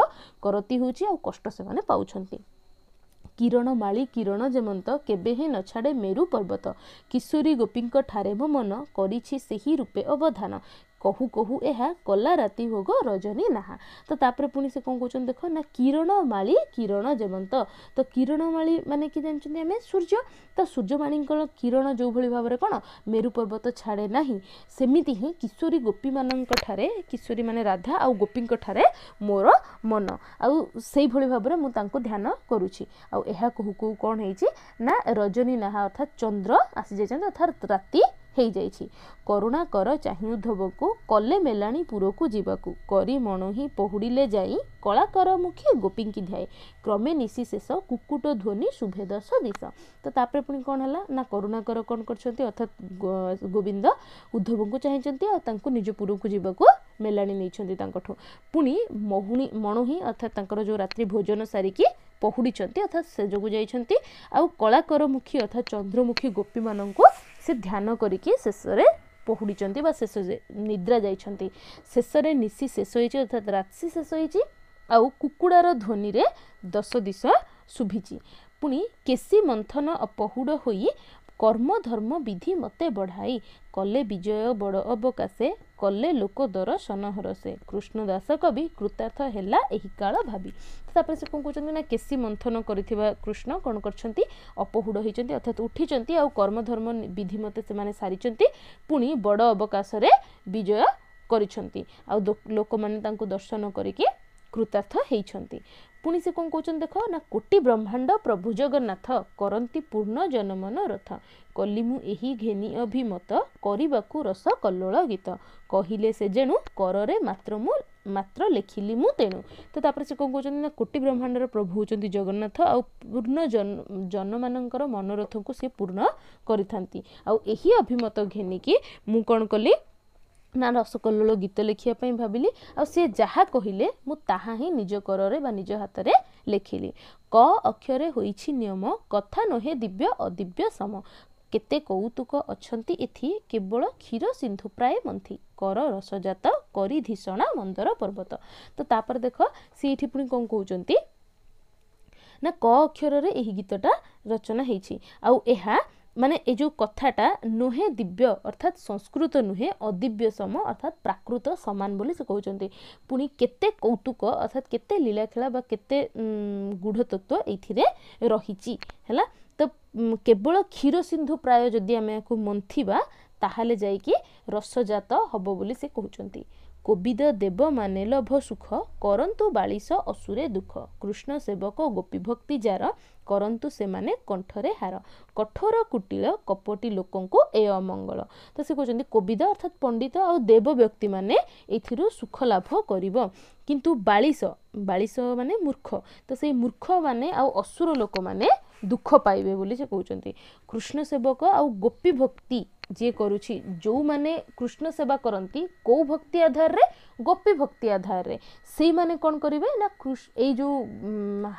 କରତି ହେଉଛି ଆଉ କଷ୍ଟ ସେମାନେ ପାଉଛନ୍ତି କିରଣ ମାଳି କିରଣ ଯେମନ୍ତ କେବେ ହିଁ ନ ଛାଡ଼େ ମେରୁ ପର୍ବତ କିଶୋରୀ ଗୋପୀଙ୍କ ଠାରେ ମୋ ମନ କରିଛି ସେହି ରୂପେ ଅବଧାନ କହୁ କହୁ ଏହା କଲା ରାତି ହୋଗ ରଜନୀ ନାହା ତ ତାପରେ ପୁଣି ସେ କ'ଣ କହୁଛନ୍ତି ଦେଖ ନା କିରଣମାଳି କିରଣ ଯେମନ୍ତ ତ କିରଣମାଳି ମାନେ କି ଜାଣିଛନ୍ତି ଆମେ ସୂର୍ଯ୍ୟ ତ ସୂର୍ଯ୍ୟମାଳିଙ୍କର କିରଣ ଯେଉଁଭଳି ଭାବରେ କ'ଣ ମେରୁ ପର୍ବତ ଛାଡ଼େ ନାହିଁ ସେମିତି ହିଁ କିଶୋରୀ ଗୋପୀମାନଙ୍କ ଠାରେ କିଶୋରୀ ମାନେ ରାଧା ଆଉ ଗୋପୀଙ୍କ ଠାରେ ମୋର ମନ ଆଉ ସେଇଭଳି ଭାବରେ ମୁଁ ତାଙ୍କୁ ଧ୍ୟାନ କରୁଛି ଆଉ ଏହା କହୁ କହୁ କ'ଣ ହେଇଛି ନା ରଜନୀ ନାହା ଅର୍ଥାତ୍ ଚନ୍ଦ୍ର ଆସିଯାଇଛନ୍ତି ଅର୍ଥାତ୍ ରାତି ହୋଇଯାଇଛି କରୁଣାକର ଚାହିଁ ଉଦ୍ଧବକୁ କଲେ ମେଲାଣି ପୁରକୁ ଯିବାକୁ କରି ମଣୋହି ପହୁଡ଼ିଲେ ଯାଇ କଳାକାର ମୁଖେ ଗୋପୀଙ୍କି ଧ୍ୟାଏ କ୍ରମେ ନିଶିଶେଷ କୁକୁଟ ଧ୍ୱନି ଶୁଭେଦଶ ଦିଶ ତ ତାପରେ ପୁଣି କ'ଣ ହେଲା ନା କରୁଣାକର କ'ଣ କରିଛନ୍ତି ଅର୍ଥାତ୍ ଗୋବିନ୍ଦ ଉଦ୍ଧବଙ୍କୁ ଚାହିଁଛନ୍ତି ଆଉ ତାଙ୍କୁ ନିଜ ପୁରକୁ ଯିବାକୁ ମେଲାଣି ନେଇଛନ୍ତି ତାଙ୍କଠୁ ପୁଣି ମହୁଣୀ ହିଁ ଅର୍ଥାତ୍ ତାଙ୍କର ଯେଉଁ ରାତ୍ରି ଭୋଜନ ସାରିକି ପହୁଡ଼ିଛନ୍ତି ଅର୍ଥାତ୍ ସେଜକୁ ଯାଇଛନ୍ତି ଆଉ କଳାକରମୁଖୀ ଅର୍ଥାତ୍ ଚନ୍ଦ୍ରମୁଖୀ ଗୋପୀମାନଙ୍କୁ ସେ ଧ୍ୟାନ କରିକି ଶେଷରେ ପହୁଡ଼ିଛନ୍ତି ବା ଶେଷ ନିଦ୍ରା ଯାଇଛନ୍ତି ଶେଷରେ ନିଶି ଶେଷ ହୋଇଛି ଅର୍ଥାତ୍ ରାଶି ଶେଷ ହୋଇଛି ଆଉ କୁକୁଡ଼ାର ଧ୍ୱନିରେ ଦଶ ଦିଶ ଶୁଭିଛି ପୁଣି କେଶୀ ମନ୍ଥନ ଅପହୁଡ଼ ହୋଇ କର୍ମ ଧର୍ମ ବିଧି ମୋତେ ବଢ଼ାଇ କଲେ ବିଜୟ ବଡ଼ ଅବକାଶେ କଲେ ଲୋକ ଦର ସନହର ସେ କୃଷ୍ଣଦାସ କବି କୃତାର୍ଥ ହେଲା ଏହି କାଳ ଭାବି ତାପରେ ସେ କ'ଣ କହୁଛନ୍ତି ନା କେଶୀ ମନ୍ଥନ କରିଥିବା କୃଷ୍ଣ କ'ଣ କରିଛନ୍ତି ଅପହୁଡ଼ ହେଇଛନ୍ତି ଅର୍ଥାତ୍ ଉଠିଛନ୍ତି ଆଉ କର୍ମଧର୍ମ ବିଧି ମୋତେ ସେମାନେ ସାରିଛନ୍ତି ପୁଣି ବଡ଼ ଅବକାଶରେ ବିଜୟ କରିଛନ୍ତି ଆଉ ଲୋକମାନେ ତାଙ୍କୁ ଦର୍ଶନ କରିକି କୃତାର୍ଥ ହେଇଛନ୍ତି ପୁଣି ସେ କ'ଣ କହୁଛନ୍ତି ଦେଖ ନା କୋଟି ବ୍ରହ୍ମାଣ୍ଡ ପ୍ରଭୁ ଜଗନ୍ନାଥ କରନ୍ତି ପୂର୍ଣ୍ଣ ଜନମନ ରଥ କଲି ମୁଁ ଏହି ଘେନି ଅଭିମତ କରିବାକୁ ରସ କଲୋଳ ଗୀତ କହିଲେ ସେ ଯେଣୁ କରରେ ମାତ୍ର ମୁଁ ମାତ୍ର ଲେଖିଲି ମୁଁ ତେଣୁ ତ ତାପରେ ସେ କ'ଣ କହୁଛନ୍ତି ନା କୋଟି ବ୍ରହ୍ମାଣ୍ଡର ପ୍ରଭୁ ହେଉଛନ୍ତି ଜଗନ୍ନାଥ ଆଉ ପୂର୍ଣ୍ଣ ଜନ ଜନମାନଙ୍କର ମନୋରଥକୁ ସେ ପୂର୍ଣ୍ଣ କରିଥାନ୍ତି ଆଉ ଏହି ଅଭିମତ ଘେନିକି ମୁଁ କ'ଣ କଲି ନା ରସକଲ୍ଲୋଳ ଗୀତ ଲେଖିବା ପାଇଁ ଭାବିଲି ଆଉ ସିଏ ଯାହା କହିଲେ ମୁଁ ତାହା ହିଁ ନିଜ କରରେ ବା ନିଜ ହାତରେ ଲେଖିଲି କ ଅକ୍ଷରେ ହୋଇଛି ନିୟମ କଥା ନୁହେଁ ଦିବ୍ୟ ଅଦିବ୍ୟ ସମ କେତେ କୌତୁକ ଅଛନ୍ତି ଏଥି କେବଳ କ୍ଷୀର ସିନ୍ଧୁ ପ୍ରାୟ ମନ୍ଥି କର ରସଜାତ କରି ଧିଷଣା ମନ୍ଦର ପର୍ବତ ତ ତାପରେ ଦେଖ ସିଏ ଏଠି ପୁଣି କ'ଣ କହୁଛନ୍ତି ନା କ ଅକ୍ଷରରେ ଏହି ଗୀତଟା ରଚନା ହେଇଛି ଆଉ ଏହା ମାନେ ଏ ଯେଉଁ କଥାଟା ନୁହେଁ ଦିବ୍ୟ ଅର୍ଥାତ୍ ସଂସ୍କୃତ ନୁହେଁ ଅଦିବ୍ୟ ସମ ଅର୍ଥାତ୍ ପ୍ରାକୃତ ସମାନ ବୋଲି ସେ କହୁଛନ୍ତି ପୁଣି କେତେ କୌତୁକ ଅର୍ଥାତ୍ କେତେ ଲୀଳାଖେଳା ବା କେତେ ଗୁଢ଼ତତ୍ଵ ଏଇଥିରେ ରହିଛି ହେଲା ତ କେବଳ କ୍ଷୀର ସିନ୍ଧୁ ପ୍ରାୟ ଯଦି ଆମେ ଏହାକୁ ମନ୍ଥିବା ତାହେଲେ ଯାଇକି ରସଜାତ ହେବ ବୋଲି ସେ କହୁଛନ୍ତି କୋବିଦ ଦେବମାନେ ଲୋଭ ସୁଖ କରନ୍ତୁ ବାଳିଶ ଅସୁରେ ଦୁଃଖ କୃଷ୍ଣ ସେବକ ଗୋପୀଭକ୍ତି ଯାର କରନ୍ତୁ ସେମାନେ କଣ୍ଠରେ ହାର କଠୋର କୁଟିଳ କପଟି ଲୋକଙ୍କୁ ଏ ଅମଙ୍ଗଳ ତ ସେ କହୁଛନ୍ତି କୋବିଦ ଅର୍ଥାତ୍ ପଣ୍ଡିତ ଆଉ ଦେବ ବ୍ୟକ୍ତିମାନେ ଏଇଥିରୁ ସୁଖ ଲାଭ କରିବ କିନ୍ତୁ ବାଳିଶ ବାଳିଶ ମାନେ ମୂର୍ଖ ତ ସେଇ ମୂର୍ଖମାନେ ଆଉ ଅସୁର ଲୋକମାନେ ଦୁଃଖ ପାଇବେ ବୋଲି ସେ କହୁଛନ୍ତି କୃଷ୍ଣ ସେବକ ଆଉ ଗୋପୀ ଭକ୍ତି ଯିଏ କରୁଛି ଯେଉଁମାନେ କୃଷ୍ଣ ସେବା କରନ୍ତି କେଉଁ ଭକ୍ତି ଆଧାରରେ ଗୋପୀ ଭକ୍ତି ଆଧାରରେ ସେଇମାନେ କ'ଣ କରିବେ ନା ଏଇ ଯେଉଁ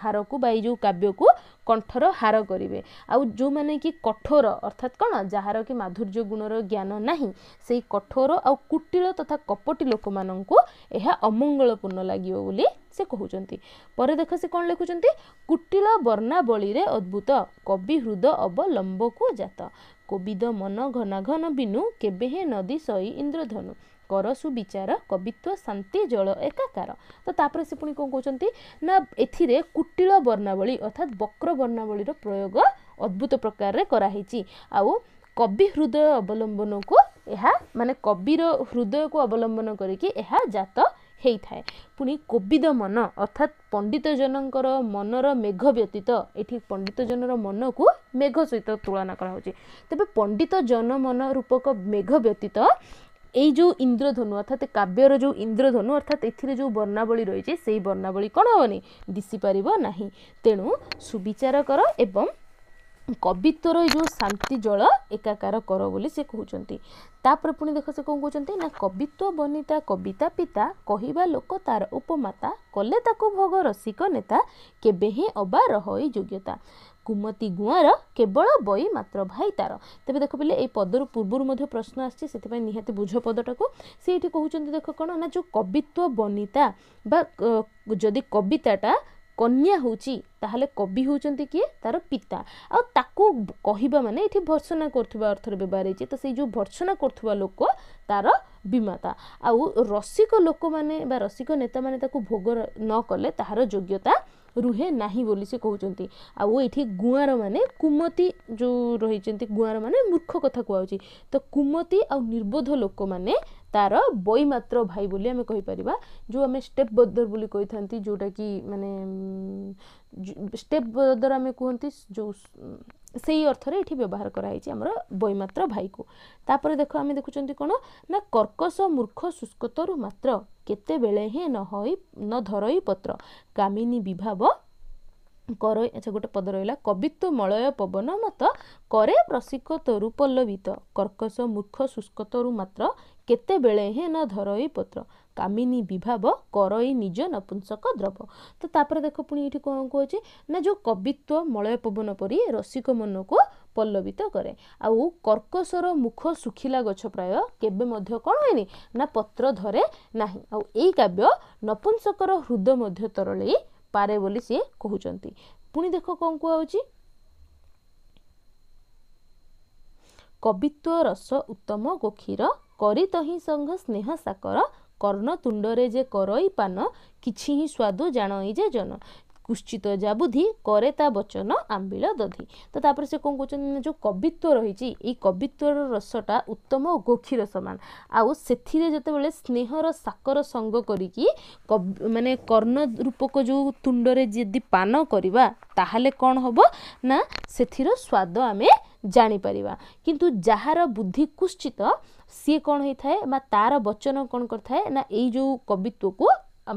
ହାରକୁ ବା ଏଇ ଯେଉଁ କାବ୍ୟକୁ କଣ୍ଠର ହାର କରିବେ ଆଉ ଯେଉଁମାନେ କି କଠୋର ଅର୍ଥାତ୍ କ'ଣ ଯାହାର କି ମାଧୁର୍ଯ୍ୟ ଗୁଣର ଜ୍ଞାନ ନାହିଁ ସେଇ କଠୋର ଆଉ କୁଟୀର ତଥା କପଟୀ ଲୋକମାନଙ୍କୁ ଏହା ଅମଙ୍ଗଳପୂର୍ଣ୍ଣ ଲାଗିବ ବୋଲି ସେ କହୁଛନ୍ତି ପରେ ଦେଖ ସେ କ'ଣ ଲେଖୁଛନ୍ତି କୁଟିଳ ବର୍ଣ୍ଣାବଳୀରେ ଅଦ୍ଭୁତ କବି ହୃଦ ଅବଲମ୍ବକୁ ଜାତ କୋବିଦ ମନ ଘନ ବିନୁ କେବେ ନଦୀ ସଇ ଇନ୍ଦ୍ରଧନୁ କର ସୁବିଚାର କବିତ୍ୱ ଶାନ୍ତି ଜଳ ଏକାକାର ତ ତାପରେ ସେ ପୁଣି କ'ଣ କହୁଛନ୍ତି ନା ଏଥିରେ କୁଟିଳ ବର୍ଣ୍ଣାବଳୀ ଅର୍ଥାତ୍ ବକ୍ର ବର୍ଣ୍ଣାବଳୀର ପ୍ରୟୋଗ ଅଦ୍ଭୁତ ପ୍ରକାରରେ କରାହେଇଛି ଆଉ କବି ହୃଦୟ ଅବଲମ୍ବନକୁ ଏହା ମାନେ କବିର ହୃଦୟକୁ ଅବଲମ୍ବନ କରିକି ଏହା ଜାତ ହେଇଥାଏ ପୁଣି କୋବିଦ ମନ ଅର୍ଥାତ୍ ପଣ୍ଡିତ ଜନଙ୍କର ମନର ମେଘ ବ୍ୟତୀତ ଏଠି ପଣ୍ଡିତ ଜନର ମନକୁ ମେଘ ସହିତ ତୁଳନା କରାହେଉଛି ତେବେ ପଣ୍ଡିତ ଜନ ମନ ରୂପକ ମେଘ ବ୍ୟତୀତ ଏଇ ଯେଉଁ ଇନ୍ଦ୍ରଧନୁ ଅର୍ଥାତ୍ କାବ୍ୟର ଯେଉଁ ଇନ୍ଦ୍ରଧନୁ ଅର୍ଥାତ୍ ଏଥିରେ ଯେଉଁ ବର୍ଣ୍ଣାବଳୀ ରହିଛି ସେଇ ବର୍ଣ୍ଣାବଳୀ କ'ଣ ହେବନି ଦିଶିପାରିବ ନାହିଁ ତେଣୁ ସୁବିଚାର କର ଏବଂ କବିତ୍ୱର ଏଇ ଯେଉଁ ଶାନ୍ତି ଜଳ ଏକାକାର କର ବୋଲି ସେ କହୁଛନ୍ତି ତାପରେ ପୁଣି ଦେଖ ସେ କ'ଣ କହୁଛନ୍ତି ନା କବିତ୍ୱ ବନିତା କବିତା ପିତା କହିବା ଲୋକ ତାର ଉପମାତା କଲେ ତାକୁ ଭୋଗ ରସିକ ନେତା କେବେ ହିଁ ଅବା ରହଇ ଯୋଗ୍ୟତା କୁମତି ଗୁଆଁର କେବଳ ବଇ ମାତ୍ର ଭାଇ ତାର ତେବେ ଦେଖ ପିଲେ ଏଇ ପଦରୁ ପୂର୍ବରୁ ମଧ୍ୟ ପ୍ରଶ୍ନ ଆସିଛି ସେଥିପାଇଁ ନିହାତି ବୁଝ ପଦଟାକୁ ସେ ଏଠି କହୁଛନ୍ତି ଦେଖ କ'ଣ ନା ଯେଉଁ କବିତ୍ୱ ବନିତା ବା ଯଦି କବିତାଟା କନ୍ୟା ହେଉଛି ତାହେଲେ କବି ହେଉଛନ୍ତି କିଏ ତା'ର ପିତା ଆଉ ତାକୁ କହିବା ମାନେ ଏଠି ଭର୍ସନା କରୁଥିବା ଅର୍ଥରେ ବ୍ୟବହାର ହେଇଛି ତ ସେଇ ଯେଉଁ ଭର୍ସନା କରୁଥିବା ଲୋକ ତା'ର ବିମାତା ଆଉ ରସିକ ଲୋକମାନେ ବା ରସିକ ନେତାମାନେ ତାକୁ ଭୋଗ ନ କଲେ ତାହାର ଯୋଗ୍ୟତା ରୁହେ ନାହିଁ ବୋଲି ସେ କହୁଛନ୍ତି ଆଉ ଏଠି ଗୁଆଁର ମାନେ କୁମତି ଯେଉଁ ରହିଛନ୍ତି ଗୁଆଁର ମାନେ ମୂର୍ଖ କଥା କୁହାହେଉଛି ତ କୁମତି ଆଉ ନିର୍ବୋଧ ଲୋକମାନେ ତାର ବଇମାତ୍ର ଭାଇ ବୋଲି ଆମେ କହିପାରିବା ଯେଉଁ ଆମେ ଷ୍ଟେପ୍ ବଦର ବୋଲି କହିଥାନ୍ତି ଯେଉଁଟାକି ମାନେ ଷ୍ଟେପ୍ ବଦର ଆମେ କୁହନ୍ତି ଯେଉଁ ସେଇ ଅର୍ଥରେ ଏଠି ବ୍ୟବହାର କରାହେଇଛି ଆମର ବୈମାତ୍ର ଭାଇକୁ ତାପରେ ଦେଖ ଆମେ ଦେଖୁଛନ୍ତି କ'ଣ ନା କର୍କଶ ମୂର୍ଖ ଶୁଷ୍କତରୁ ମାତ୍ର କେତେବେଳେ ହିଁ ନ ହୋଇ ନ ଧରଇ ପତ୍ର କାମିନୀ ବିଭାବ କର ଆଚ୍ଛା ଗୋଟେ ପଦ ରହିଲା କବିତ୍ୱ ମଳୟ ପବନ ମତ କରେ ପ୍ରଶିକତରୁ ପଲ୍ଲବିତ କର୍କଶ ମୂର୍ଖ ଶୁଷ୍କତରୁ ମାତ୍ର କେତେବେଳେ ହିଁ ନ ଧରଇ ପତ୍ର କାମିନୀ ବିଭାବ କରଇ ନିଜ ନପୁଂସକ ଦ୍ରବ ତ ତାପରେ ଦେଖ ପୁଣି ଏଠି କ'ଣ କହୁଛି ନା ଯେଉଁ କବିତ୍ୱ ମଳୟ ପବନ ପରି ରସିକ ମନକୁ ପଲ୍ଲବିତ କରେ ଆଉ କର୍କଶର ମୁଖ ଶୁଖିଲା ଗଛ ପ୍ରାୟ କେବେ ମଧ୍ୟ କ'ଣ ହୁଏନି ନା ପତ୍ର ଧରେ ନାହିଁ ଆଉ ଏଇ କାବ୍ୟ ନପୁଂସକର ହୃଦ ମଧ୍ୟ ତରଳେଇ ପାରେ ବୋଲି ସିଏ କହୁଛନ୍ତି ପୁଣି ଦେଖ କ'ଣ କୁହାଯାଉଛି କବିତ୍ୱ ରସ ଉତ୍ତମ ଗୋଖୀର କରିତ ହିଁ ସଂଘ ସ୍ନେହ ସାକର କର୍ଣ୍ଣତୁଣ୍ଡରେ ଯେ କରଇ ପାନ କିଛି ହିଁ ସ୍ୱାଦୁ ଜାଣଇ ଯେ ଜନ କୁଶ୍ଚିତ ଯାବୁଧି କରେ ତା ବଚନ ଆମ୍ବିଳ ଦଧି ତ ତାପରେ ସେ କ'ଣ କହୁଛନ୍ତି ନା ଯେଉଁ କବିତ୍ୱ ରହିଛି ଏଇ କବିତ୍ୱର ରସଟା ଉତ୍ତମ ଓ ଗୋଖିର ସମାନ ଆଉ ସେଥିରେ ଯେତେବେଳେ ସ୍ନେହର ସାକର ସଙ୍ଗ କରିକି ମାନେ କର୍ଣ୍ଣ ରୂପକ ଯେଉଁ ତୁଣ୍ଡରେ ଯଦି ପାନ କରିବା ତାହେଲେ କ'ଣ ହବ ନା ସେଥିର ସ୍ୱାଦ ଆମେ ଜାଣିପାରିବା କିନ୍ତୁ ଯାହାର ବୁଦ୍ଧି କୁଶ୍ଚିତ ସିଏ କ'ଣ ହେଇଥାଏ ବା ତାର ବଚନ କ'ଣ କରିଥାଏ ନା ଏଇ ଯେଉଁ କବିତ୍ୱକୁ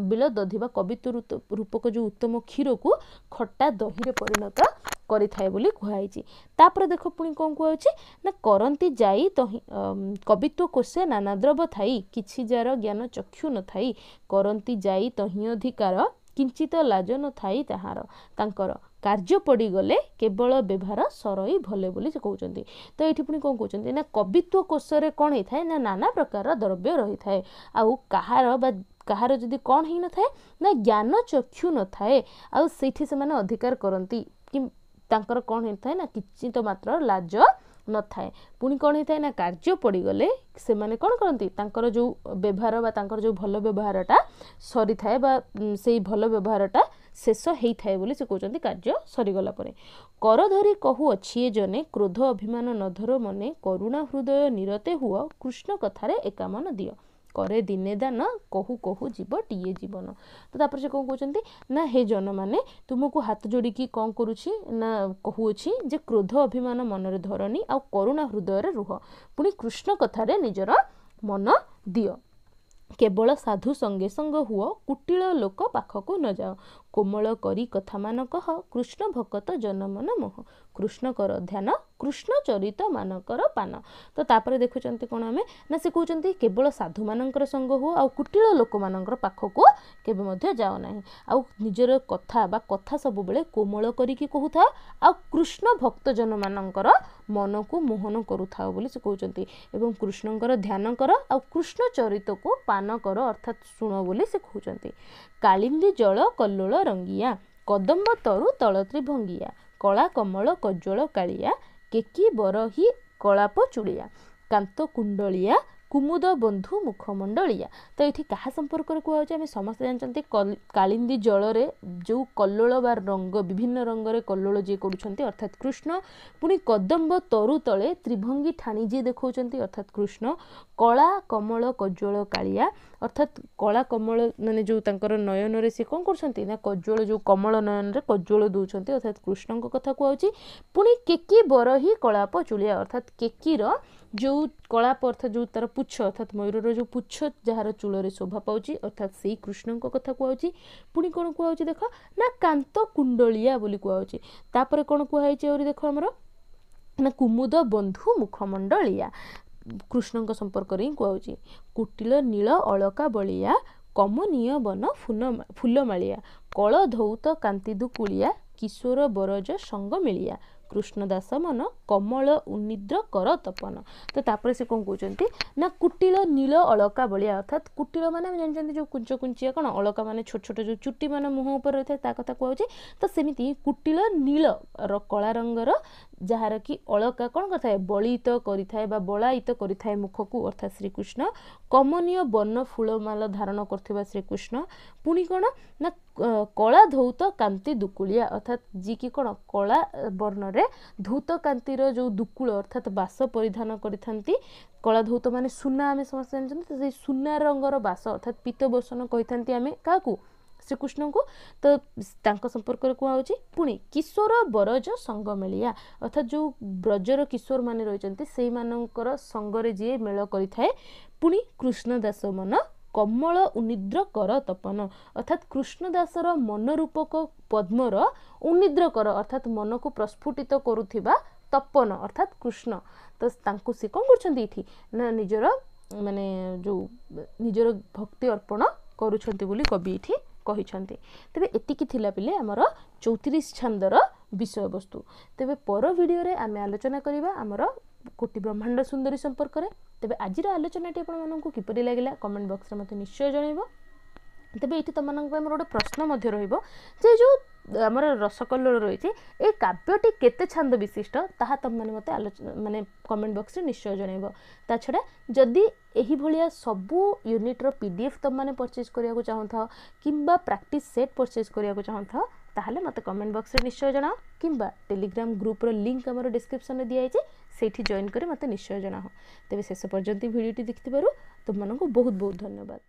ବିଲ ଦଧି ବା କବିତ୍ୱ ରୂପକ ଯେଉଁ ଉତ୍ତମ କ୍ଷୀରକୁ ଖଟା ଦହିରେ ପରିଣତ କରିଥାଏ ବୋଲି କୁହାଯାଇଛି ତାପରେ ଦେଖ ପୁଣି କ'ଣ କୁହାଯାଉଛି ନା କରନ୍ତି ଯାଇ ଦହି କବିତ୍ୱ କୋଷେ ନାନାଦ୍ରବ ଥାଇ କିଛି ଯାର ଜ୍ଞାନ ଚକ୍ଷୁ ନଥାଇ କରନ୍ତି ଯାଇ ତହିଁ ଅଧିକାର କିଞ୍ଚିତ ଲାଜ ନଥାଇ ତାହାର ତାଙ୍କର କାର୍ଯ୍ୟ ପଡ଼ିଗଲେ କେବଳ ବ୍ୟବହାର ସରଇ ଭଲେ ବୋଲି ସେ କହୁଛନ୍ତି ତ ଏଇଠି ପୁଣି କ'ଣ କହୁଛନ୍ତି ନା କବିତ୍ୱ କୋଷରେ କ'ଣ ହେଇଥାଏ ନା ନାନା ପ୍ରକାର ଦ୍ରବ୍ୟ ରହିଥାଏ ଆଉ କାହାର ବା କାହାର ଯଦି କ'ଣ ହେଇନଥାଏ ନା ଜ୍ଞାନ ଚକ୍ଷୁ ନଥାଏ ଆଉ ସେଇଠି ସେମାନେ ଅଧିକାର କରନ୍ତି କି ତାଙ୍କର କ'ଣ ହେଇଥାଏ ନା କିଞ୍ଚିତ ମାତ୍ର ଲାଜ ନଥାଏ ପୁଣି କ'ଣ ହେଇଥାଏ ନା କାର୍ଯ୍ୟ ପଡ଼ିଗଲେ ସେମାନେ କ'ଣ କରନ୍ତି ତାଙ୍କର ଯେଉଁ ବ୍ୟବହାର ବା ତାଙ୍କର ଯେଉଁ ଭଲ ବ୍ୟବହାରଟା ସରିଥାଏ ବା ସେଇ ଭଲ ବ୍ୟବହାରଟା ଶେଷ ହେଇଥାଏ ବୋଲି ସେ କହୁଛନ୍ତି କାର୍ଯ୍ୟ ସରିଗଲା ପରେ କର ଧରି କହୁଅଛି ଜନେ କ୍ରୋଧ ଅଭିମାନ ନଧର ମନେ କରୁଣା ହୃଦୟ ନିରତେ ହୁଅ କୃଷ୍ଣ କଥାରେ ଏକାମନ ଦିଅ କରେ ଦିନେ ଦାନ କହୁ କହୁ ଯିବ ଟିଏ ଜୀବନ ତ ତାପରେ ସେ କ'ଣ କହୁଛନ୍ତି ନା ହେ ଜନମାନେ ତୁମକୁ ହାତ ଯୋଡ଼ିକି କ'ଣ କରୁଛି ନା କହୁଅଛି ଯେ କ୍ରୋଧ ଅଭିମାନ ମନରେ ଧରନି ଆଉ କରୁଣା ହୃଦୟରେ ରୁହ ପୁଣି କୃଷ୍ଣ କଥାରେ ନିଜର ମନ ଦିଅ କେବଳ ସାଧୁ ସଙ୍ଗେ ସଙ୍ଗ ହୁଅ କୁଟିଳ ଲୋକ ପାଖକୁ ନଯାଅ କୋମଳ କରି କଥାମାନ କହ କୃଷ୍ଣ ଭକତ ଜନମନ ମୋହ କୃଷ୍ଣଙ୍କର ଧ୍ୟାନ କୃଷ୍ଣ ଚରିତ ମାନଙ୍କର ପାନ ତ ତାପରେ ଦେଖୁଛନ୍ତି କ'ଣ ଆମେ ନା ସେ କହୁଛନ୍ତି କେବଳ ସାଧୁମାନଙ୍କର ସଙ୍ଗ ହୁଅ ଆଉ କୁଟିଳ ଲୋକମାନଙ୍କର ପାଖକୁ କେବେ ମଧ୍ୟ ଯାଅ ନାହିଁ ଆଉ ନିଜର କଥା ବା କଥା ସବୁବେଳେ କୋମଳ କରିକି କହୁଥାଅ ଆଉ କୃଷ୍ଣ ଭକ୍ତଜନମାନଙ୍କର ମନକୁ ମୋହନ କରୁଥାଅ ବୋଲି ସେ କହୁଛନ୍ତି ଏବଂ କୃଷ୍ଣଙ୍କର ଧ୍ୟାନ କର ଆଉ କୃଷ୍ଣ ଚରିତକୁ ପାନ କର ଅର୍ଥାତ୍ ଶୁଣ ବୋଲି ସେ କହୁଛନ୍ତି କାଳିନ୍ଦୀ ଜଳ କଲ୍ଲୋଳ ରଙ୍ଗିଆ କଦମ୍ବ ତରୁ ତଳତ୍ରି ଭଙ୍ଗିଆ କଳା କମଳ କଜଳ କାଳିଆ କେକି ବରହି କଳାପ ଚୁଡ଼ିଆ କାନ୍ତ କୁଣ୍ଡଳିଆ କୁମୁଦ ବନ୍ଧୁ ମୁଖମଣ୍ଡଳିଆ ତ ଏଠି କାହା ସମ୍ପର୍କରେ କୁହାଯାଉଛି ଆମେ ସମସ୍ତେ ଜାଣିଛନ୍ତି କାଳିନ୍ଦୀ ଜଳରେ ଯେଉଁ କଲୋଳ ବା ରଙ୍ଗ ବିଭିନ୍ନ ରଙ୍ଗରେ କଲୋଳ ଯିଏ କରୁଛନ୍ତି ଅର୍ଥାତ୍ କୃଷ୍ଣ ପୁଣି କଦମ୍ବ ତରୁ ତଳେ ତ୍ରିଭଙ୍ଗୀ ଠାଣି ଯିଏ ଦେଖାଉଛନ୍ତି ଅର୍ଥାତ୍ କୃଷ୍ଣ କଳା କମଳ କଜଳ କାଳିଆ ଅର୍ଥାତ୍ କଳା କମଳ ମାନେ ଯେଉଁ ତାଙ୍କର ନୟନରେ ସେ କ'ଣ କରୁଛନ୍ତି ନା କଜଳ ଯେଉଁ କମଳ ନୟନରେ କଜଳ ଦେଉଛନ୍ତି ଅର୍ଥାତ୍ କୃଷ୍ଣଙ୍କ କଥା କୁହାଯାଉଛି ପୁଣି କେକି ବରହି କଳାପ ଚୁଳିଆ ଅର୍ଥାତ୍ କେକିର ଯେଉଁ କଳାପ ଅର୍ଥାତ୍ ଯେଉଁ ତାର ପୁଚ୍ଛ ଅର୍ଥାତ୍ ମୟୂରର ଯେଉଁ ପୁଚ୍ଛ ଯାହାର ଚୂଳରେ ଶୋଭା ପାଉଛି ଅର୍ଥାତ୍ ସେଇ କୃଷ୍ଣଙ୍କ କଥା କୁହାଯାଉଛି ପୁଣି କ'ଣ କୁହାଯାଉଛି ଦେଖ ନା କାନ୍ତ କୁଣ୍ଡଳିଆ ବୋଲି କୁହାଯାଉଛି ତାପରେ କ'ଣ କୁହାଯାଇଛି ଆହୁରି ଦେଖ ଆମର ନା କୁମୁଦ ବନ୍ଧୁ ମୁଖମଣ୍ଡଳିଆ କୃଷ୍ଣଙ୍କ ସମ୍ପର୍କରେ ହିଁ କୁହାଯାଉଛି କୁଟିଳ ନୀଳ ଅଳକା ବଳିଆ କମନୀୟ ବନ ଫୁଲ ଫୁଲମାଳିଆ କଳ ଧଉତ କାନ୍ତି ଦୁକୁଳିଆ କିଶୋର ବରଜ ସଙ୍ଗମିଳିଆ କୃଷ୍ଣଦାସ ମନ କମଳ ଉନିଦ୍ର କର ତପନ ତ ତାପରେ ସେ କ'ଣ କହୁଛନ୍ତି ନା କୁଟିଳ ନୀଳ ଅଳକା ଭଳିଆ ଅର୍ଥାତ୍ କୁଟିଳ ମାନେ ଆମେ ଜାଣିଛନ୍ତି ଯେଉଁ କୁଞ୍ଚ କୁଞ୍ଚିଆ କ'ଣ ଅଳକା ମାନେ ଛୋଟ ଛୋଟ ଯେଉଁ ଚୁଟି ମାନେ ମୁହଁ ଉପରେ ରହିଥାଏ ତା କଥା କୁହାଯାଉଛି ତ ସେମିତି କୁଟିଳ ନୀଳ କଳା ରଙ୍ଗର ଯାହାର କି ଅଳକା କ'ଣ କରିଥାଏ ବଳିତ କରିଥାଏ ବା ବଳାୟିତ କରିଥାଏ ମୁଖକୁ ଅର୍ଥାତ୍ ଶ୍ରୀକୃଷ୍ଣ କମନୀୟ ବର୍ଣ୍ଣ ଫୁଳମାଳ ଧାରଣ କରୁଥିବା ଶ୍ରୀକୃଷ୍ଣ ପୁଣି କ'ଣ ନା କଳା ଧୌତ କାନ୍ତି ଦୁକୁଳିଆ ଅର୍ଥାତ୍ ଯିଏକି କ'ଣ କଳା ବର୍ଣ୍ଣରେ ଧୂତ କାନ୍ତିର ଯେଉଁ ଦୁକୁଳ ଅର୍ଥାତ୍ ବାସ ପରିଧାନ କରିଥାନ୍ତି କଳା ଧୌତ ମାନେ ସୁନା ଆମେ ସମସ୍ତେ ଜାଣିଛନ୍ତି ସେଇ ସୁନା ରଙ୍ଗର ବାସ ଅର୍ଥାତ୍ ପିତବସନ କହିଥାନ୍ତି ଆମେ କାହାକୁ ଶ୍ରୀକୃଷ୍ଣଙ୍କୁ ତ ତାଙ୍କ ସମ୍ପର୍କରେ କୁହାହେଉଛି ପୁଣି କିଶୋର ବରଜ ସଙ୍ଗମେଳିଆ ଅର୍ଥାତ୍ ଯେଉଁ ବ୍ରଜର କିଶୋରମାନେ ରହିଛନ୍ତି ସେଇମାନଙ୍କର ସଙ୍ଗରେ ଯିଏ ମେଳ କରିଥାଏ ପୁଣି କୃଷ୍ଣଦାସ ମନ କମଳ ଉନିଦ୍ର କର ତପନ ଅର୍ଥାତ୍ କୃଷ୍ଣଦାସର ମନରୂପକ ପଦ୍ମର ଉନିଦ୍ର କର ଅର୍ଥାତ୍ ମନକୁ ପ୍ରସ୍ଫୁଟିତ କରୁଥିବା ତପନ ଅର୍ଥାତ୍ କୃଷ୍ଣ ତ ତାଙ୍କୁ ସେ କ'ଣ କରୁଛନ୍ତି ଏଠି ନା ନିଜର ମାନେ ଯେଉଁ ନିଜର ଭକ୍ତି ଅର୍ପଣ କରୁଛନ୍ତି ବୋଲି କବି ଏଠି କହିଛନ୍ତି ତେବେ ଏତିକି ଥିଲା ପିଲେ ଆମର ଚଉତିରିଶ ଛାନ୍ଦର ବିଷୟବସ୍ତୁ ତେବେ ପର ଭିଡ଼ିଓରେ ଆମେ ଆଲୋଚନା କରିବା ଆମର କୋଟି ବ୍ରହ୍ମାଣ୍ଡ ସୁନ୍ଦରୀ ସମ୍ପର୍କରେ ତେବେ ଆଜିର ଆଲୋଚନାଟି ଆପଣମାନଙ୍କୁ କିପରି ଲାଗିଲା କମେଣ୍ଟ ବକ୍ସରେ ମୋତେ ନିଶ୍ଚୟ ଜଣାଇବ ତେବେ ଏଇଠି ତୁମମାନଙ୍କ ପାଇଁ ମୋର ଗୋଟେ ପ୍ରଶ୍ନ ମଧ୍ୟ ରହିବ ଯେ ଯେଉଁ ଆମର ରସକଲ୍ଲୋଳ ରହିଛି ଏ କାବ୍ୟଟି କେତେ ଛାନ୍ଦ ବିଶିଷ୍ଟ ତାହା ତୁମମାନେ ମୋତେ ଆଲୋଚନା ମାନେ କମେଣ୍ଟ ବକ୍ସରେ ନିଶ୍ଚୟ ଜଣାଇବ ତା ଛଡ଼ା ଯଦି ଏହିଭଳିଆ ସବୁ ୟୁନିଟ୍ର ପି ଡି ଏଫ୍ ତୁମମାନେ ପର୍ଚେଜ୍ କରିବାକୁ ଚାହୁଁଥାଅ କିମ୍ବା ପ୍ରାକ୍ଟିସ୍ ସେଟ୍ ପରଚେଜ୍ କରିବାକୁ ଚାହୁଁଥାଅ ତାହେଲେ ମୋତେ କମେଣ୍ଟ ବକ୍ସରେ ନିଶ୍ଚୟ ଜଣାଅ କିମ୍ବା ଟେଲିଗ୍ରାମ୍ ଗ୍ରୁପ୍ର ଲିଙ୍କ୍ ଆମର ଡିସ୍କ୍ରିପସନ୍ରେ ଦିଆଯାଇଛି ସେଇଠି ଜଏନ୍ କରି ମୋତେ ନିଶ୍ଚୟ ଜଣାଅ ତେବେ ଶେଷ ପର୍ଯ୍ୟନ୍ତ ଭିଡ଼ିଓଟି ଦେଖିଥିବାରୁ ତୁମମାନଙ୍କୁ ବହୁତ ବହୁତ ଧନ୍ୟବାଦ